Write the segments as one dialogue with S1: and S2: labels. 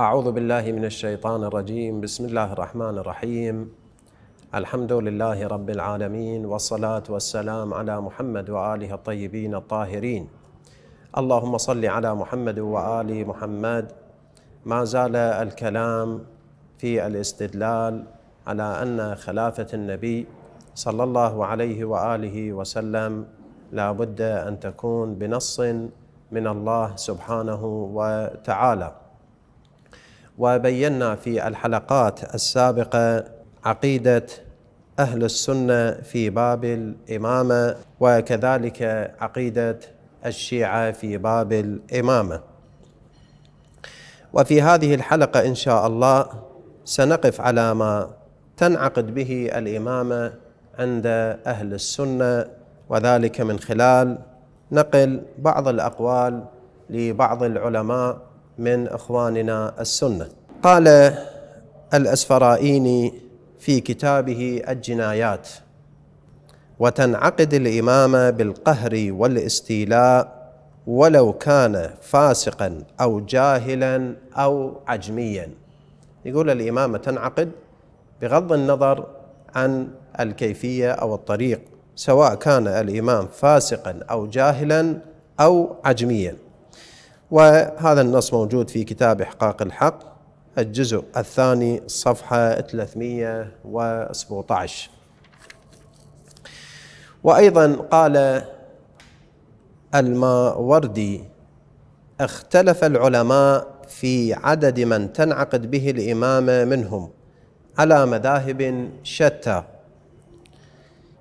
S1: أعوذ بالله من الشيطان الرجيم بسم الله الرحمن الرحيم الحمد لله رب العالمين والصلاة والسلام على محمد وآله الطيبين الطاهرين اللهم صل على محمد وآل محمد ما زال الكلام في الاستدلال على أن خلافة النبي صلى الله عليه وآله وسلم لا بد أن تكون بنص من الله سبحانه وتعالى وبينا في الحلقات السابقه عقيده اهل السنه في باب الامامه وكذلك عقيده الشيعه في باب الامامه وفي هذه الحلقه ان شاء الله سنقف على ما تنعقد به الامامه عند اهل السنه وذلك من خلال نقل بعض الاقوال لبعض العلماء من اخواننا السنه. قال الاسفرائيني في كتابه الجنايات وتنعقد الامامه بالقهر والاستيلاء ولو كان فاسقا او جاهلا او عجميا. يقول الامامه تنعقد بغض النظر عن الكيفيه او الطريق سواء كان الامام فاسقا او جاهلا او عجميا وهذا النص موجود في كتاب إحقاق الحق الجزء الثاني صفحة 317 وأيضا قال الماوردي اختلف العلماء في عدد من تنعقد به الإمامة منهم على مذاهب شتى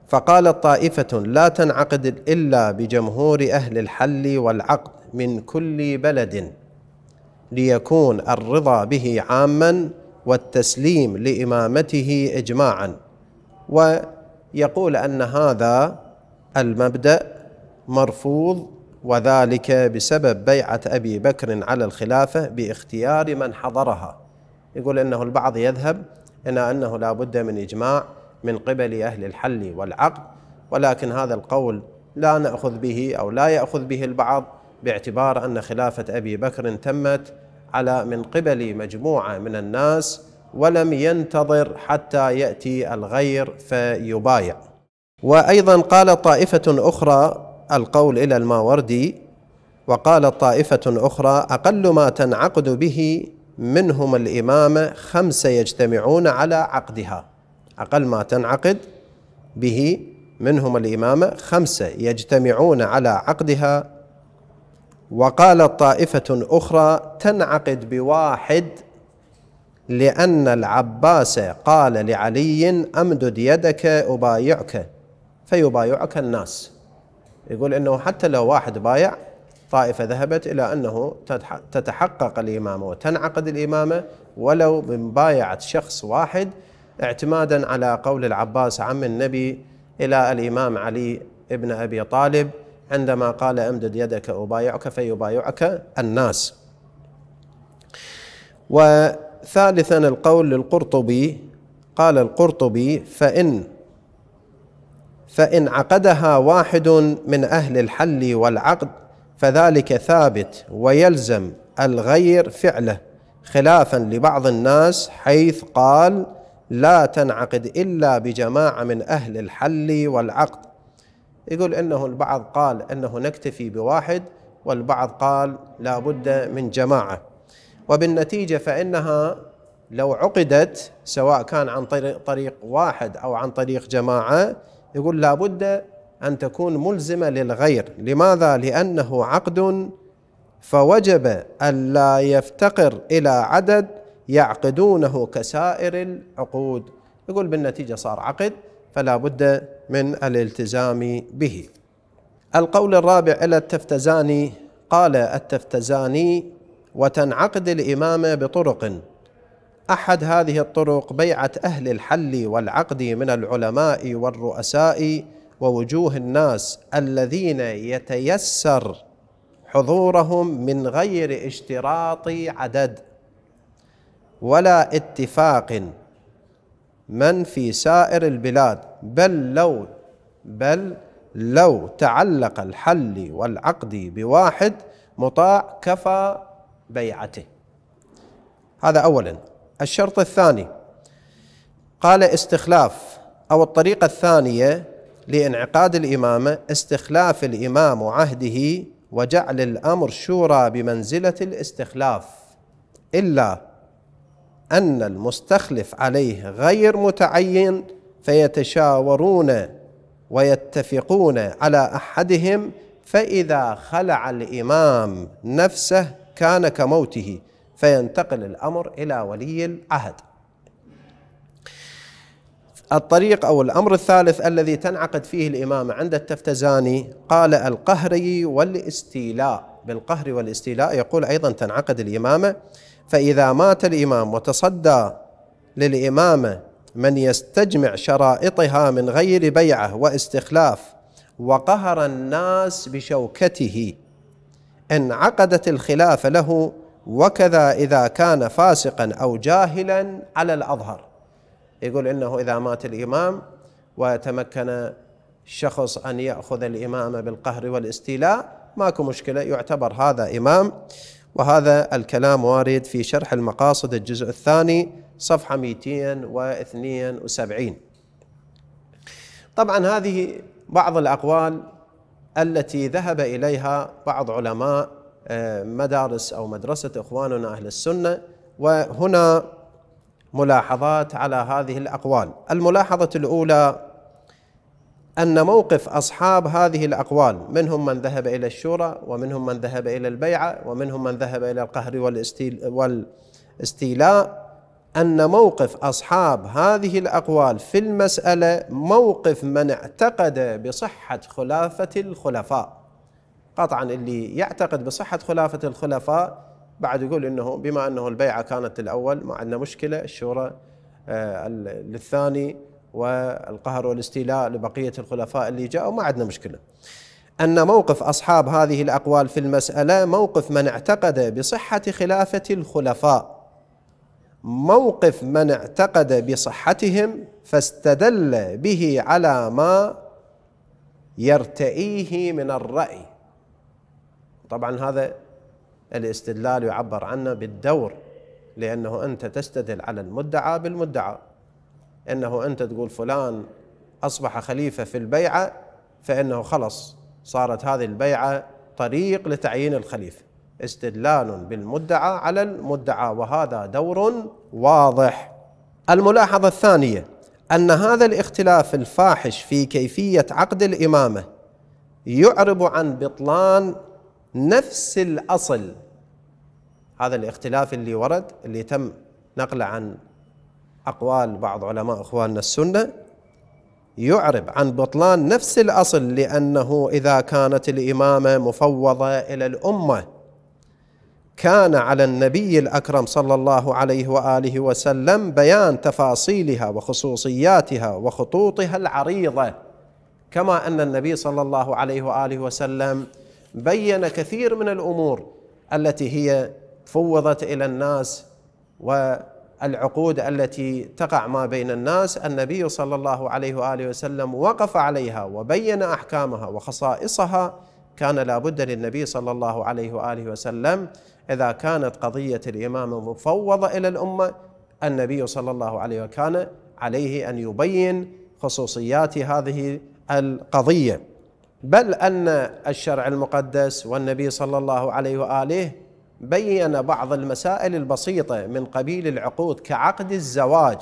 S1: فقالت طائفة لا تنعقد إلا بجمهور أهل الحل والعقد من كل بلد ليكون الرضا به عاما والتسليم لإمامته إجماعا ويقول أن هذا المبدأ مرفوض وذلك بسبب بيعة أبي بكر على الخلافة باختيار من حضرها يقول أنه البعض يذهب إلى أنه لا بد من إجماع من قبل أهل الحل والعقد ولكن هذا القول لا نأخذ به أو لا يأخذ به البعض باعتبار أن خلافة أبي بكر تمت على من قبل مجموعة من الناس ولم ينتظر حتى يأتي الغير فيبايع وأيضا قال طائفة أخرى القول إلى الماوردي وقال طائفة أخرى أقل ما تنعقد به منهم الإمامة خمسة يجتمعون على عقدها أقل ما تنعقد به منهم الإمامة خمسة يجتمعون على عقدها وقالت طائفة أخرى تنعقد بواحد لأن العباس قال لعلي أمدد يدك أبايعك فيبايعك الناس يقول أنه حتى لو واحد بايع طائفة ذهبت إلى أنه تتحقق الإمامة وتنعقد الإمامة ولو من بايعة شخص واحد اعتمادا على قول العباس عم النبي إلى الإمام علي ابن أبي طالب عندما قال امدد يدك أبايعك فيبايعك الناس وثالثا القول للقرطبي قال القرطبي فإن فإن عقدها واحد من أهل الحل والعقد فذلك ثابت ويلزم الغير فعله خلافا لبعض الناس حيث قال لا تنعقد إلا بجماعة من أهل الحل والعقد يقول أنه البعض قال أنه نكتفي بواحد والبعض قال لا بد من جماعة وبالنتيجة فإنها لو عقدت سواء كان عن طريق واحد أو عن طريق جماعة يقول لا بد أن تكون ملزمة للغير لماذا؟ لأنه عقد فوجب ألا يفتقر إلى عدد يعقدونه كسائر العقود يقول بالنتيجة صار عقد فلا بد من الالتزام به القول الرابع الى التفتزاني قال التفتزاني وتنعقد الإمامة بطرق أحد هذه الطرق بيعة أهل الحل والعقد من العلماء والرؤساء ووجوه الناس الذين يتيسر حضورهم من غير اشتراط عدد ولا اتفاق من في سائر البلاد بل لو بل لو تعلق الحل والعقد بواحد مطاع كفى بيعته هذا اولا الشرط الثاني قال استخلاف او الطريقه الثانيه لانعقاد الامامه استخلاف الامام عهده وجعل الامر شورى بمنزله الاستخلاف الا أن المستخلف عليه غير متعين فيتشاورون ويتفقون على أحدهم فإذا خلع الإمام نفسه كان كموته فينتقل الأمر إلى ولي العهد الطريق أو الأمر الثالث الذي تنعقد فيه الإمامة عند التفتزاني قال القهري والاستيلاء بالقهر والاستيلاء يقول أيضا تنعقد الإمامة فإذا مات الإمام وتصدى للإمامة من يستجمع شرائطها من غير بيعة واستخلاف وقهر الناس بشوكته انعقدت الخلافة له وكذا إذا كان فاسقا أو جاهلا على الأظهر يقول إنه إذا مات الإمام وتمكن شخص أن يأخذ الإمامة بالقهر والاستيلاء ماكو مشكلة يعتبر هذا إمام وهذا الكلام وارد في شرح المقاصد الجزء الثاني صفحة 272 طبعا هذه بعض الأقوال التي ذهب إليها بعض علماء آه، مدارس أو مدرسة إخواننا أهل السنة وهنا ملاحظات على هذه الأقوال الملاحظة الأولى أن موقف أصحاب هذه الأقوال منهم من ذهب إلى الشورى ومنهم من ذهب إلى البيعة ومنهم من ذهب إلى القهر والاستيلاء أن موقف أصحاب هذه الأقوال في المسألة موقف من اعتقد بصحة خلافة الخلفاء قطعا اللي يعتقد بصحة خلافة الخلفاء بعد يقول انه بما انه البيعه كانت الاول ما عندنا مشكله الشورى آه، للثاني والقهر والاستيلاء لبقية الخلفاء اللي جاءوا ما عندنا مشكلة أن موقف أصحاب هذه الأقوال في المسألة موقف من اعتقد بصحة خلافة الخلفاء موقف من اعتقد بصحتهم فاستدل به على ما يرتئيه من الرأي طبعا هذا الاستدلال يعبر عنه بالدور لأنه أنت تستدل على المدعى بالمدعى انه انت تقول فلان اصبح خليفه في البيعه فانه خلص صارت هذه البيعه طريق لتعيين الخليفه استدلال بالمدعى على المدعى وهذا دور واضح الملاحظه الثانيه ان هذا الاختلاف الفاحش في كيفيه عقد الامامه يعرب عن بطلان نفس الاصل هذا الاختلاف اللي ورد اللي تم نقله عن أقوال بعض علماء إخواننا السنة يعرب عن بطلان نفس الأصل لأنه إذا كانت الإمامة مفوضة إلى الأمة كان على النبي الأكرم صلى الله عليه وآله وسلم بيان تفاصيلها وخصوصياتها وخطوطها العريضة كما أن النبي صلى الله عليه وآله وسلم بين كثير من الأمور التي هي فوضت إلى الناس و العقود التي تقع ما بين الناس النبي صلى الله عليه واله وسلم وقف عليها وبين احكامها وخصائصها كان لابد للنبي صلى الله عليه واله وسلم اذا كانت قضيه الامام مفوضه الى الامه النبي صلى الله عليه وكان عليه ان يبين خصوصيات هذه القضيه بل ان الشرع المقدس والنبي صلى الله عليه واله بين بعض المسائل البسيطة من قبيل العقود كعقد الزواج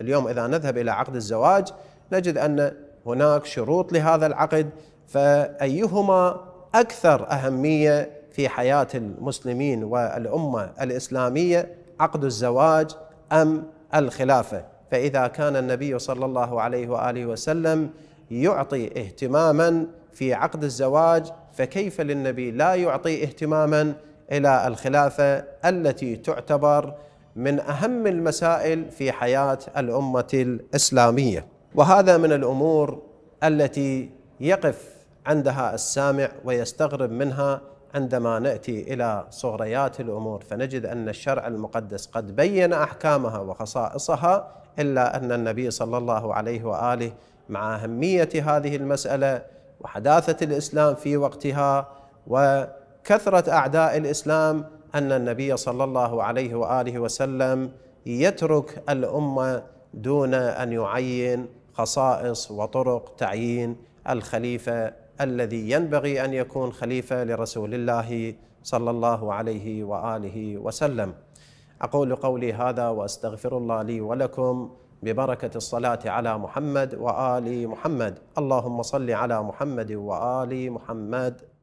S1: اليوم إذا نذهب إلى عقد الزواج نجد أن هناك شروط لهذا العقد فأيهما أكثر أهمية في حياة المسلمين والأمة الإسلامية عقد الزواج أم الخلافة فإذا كان النبي صلى الله عليه وآله وسلم يعطي اهتماما في عقد الزواج فكيف للنبي لا يعطي اهتماما الى الخلافه التي تعتبر من اهم المسائل في حياه الامه الاسلاميه وهذا من الامور التي يقف عندها السامع ويستغرب منها عندما ناتي الى صغريات الامور فنجد ان الشرع المقدس قد بين احكامها وخصائصها الا ان النبي صلى الله عليه واله مع اهميه هذه المساله وحداثه الاسلام في وقتها و كثره اعداء الاسلام ان النبي صلى الله عليه واله وسلم يترك الامه دون ان يعين خصائص وطرق تعيين الخليفه الذي ينبغي ان يكون خليفه لرسول الله صلى الله عليه واله وسلم. اقول قولي هذا واستغفر الله لي ولكم ببركه الصلاه على محمد وال محمد، اللهم صل على محمد وال محمد.